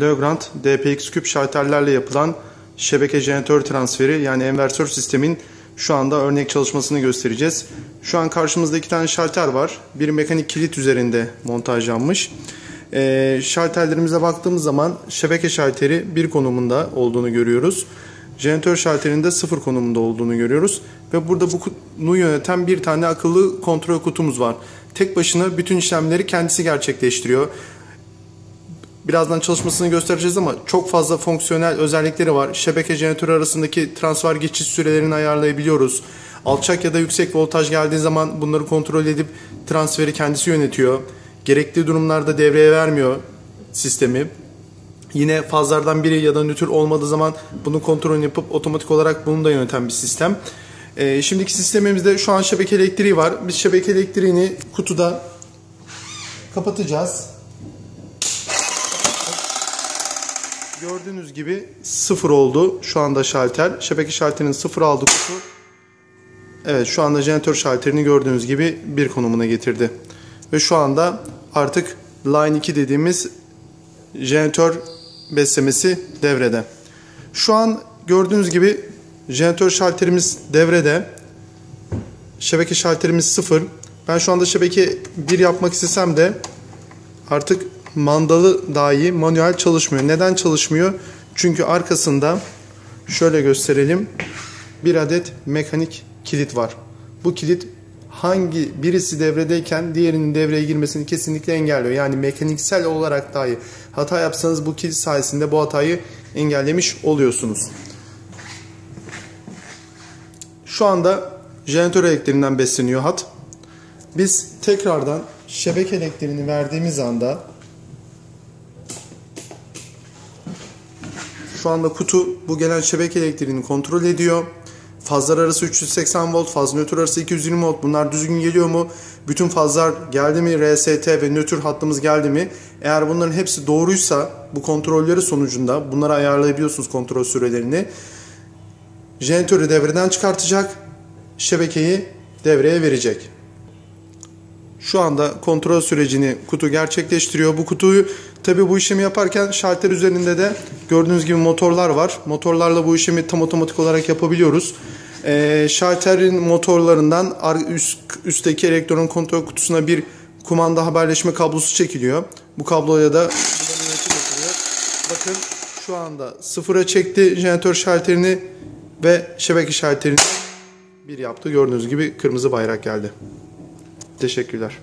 Legrand DPX küp şalterlerle yapılan şebeke jeneratör transferi yani enversör sistemin şu anda örnek çalışmasını göstereceğiz. Şu an karşımızda iki tane şalter var. Bir mekanik kilit üzerinde montajlanmış. E, şalterlerimize baktığımız zaman şebeke şalteri bir konumunda olduğunu görüyoruz. Jeneratör şalterinde de sıfır konumunda olduğunu görüyoruz. Ve burada bunu yöneten bir tane akıllı kontrol kutumuz var. Tek başına bütün işlemleri kendisi gerçekleştiriyor. Birazdan çalışmasını göstereceğiz ama çok fazla fonksiyonel özellikleri var. Şebeke jeneratörü arasındaki transfer geçiş sürelerini ayarlayabiliyoruz. Alçak ya da yüksek voltaj geldiği zaman bunları kontrol edip transferi kendisi yönetiyor. Gerekli durumlarda devreye vermiyor sistemi. Yine fazlardan biri ya da nötr olmadığı zaman bunu kontrol yapıp otomatik olarak bunu da yöneten bir sistem. E, şimdiki sistemimizde şu an şebeke elektriği var. Biz şebeke elektriğini kutuda kapatacağız. Gördüğünüz gibi sıfır oldu şu anda şalter. Şebeke şalterinin sıfır aldığı kutu. Evet şu anda jeneratör şalterini gördüğünüz gibi bir konumuna getirdi. Ve şu anda artık line 2 dediğimiz jeneratör beslemesi devrede. Şu an gördüğünüz gibi jeneratör şalterimiz devrede. Şebeke şalterimiz sıfır. Ben şu anda şebeke 1 yapmak istesem de artık mandalı dahi manuel çalışmıyor. Neden çalışmıyor? Çünkü arkasında şöyle gösterelim. Bir adet mekanik kilit var. Bu kilit hangi birisi devredeyken diğerinin devreye girmesini kesinlikle engelliyor. Yani mekaniksel olarak dahi hata yapsanız bu kilit sayesinde bu hatayı engellemiş oluyorsunuz. Şu anda jeneratör elektriğinden besleniyor hat. Biz tekrardan şebeke elektriğini verdiğimiz anda Şu anda kutu bu gelen şebeke elektriğini kontrol ediyor. Fazlar arası 380 volt, faz nötr arası 220 volt. Bunlar düzgün geliyor mu? Bütün fazlar geldi mi? RST ve nötr hattımız geldi mi? Eğer bunların hepsi doğruysa bu kontrolleri sonucunda bunları ayarlayabiliyorsunuz kontrol sürelerini. Jeneratörü devreden çıkartacak, şebekeyi devreye verecek. Şu anda kontrol sürecini kutu gerçekleştiriyor. Bu kutuyu tabii bu işlemi yaparken şalter üzerinde de gördüğünüz gibi motorlar var. Motorlarla bu işlemi tam otomatik olarak yapabiliyoruz. E, şalterin motorlarından üst, üstteki elektron kontrol kutusuna bir kumanda haberleşme kablosu çekiliyor. Bu kabloya da Bakın şu anda sıfıra çekti jeneratör şalterini ve şebeke şalterini bir yaptı. Gördüğünüz gibi kırmızı bayrak geldi. Teşekkürler.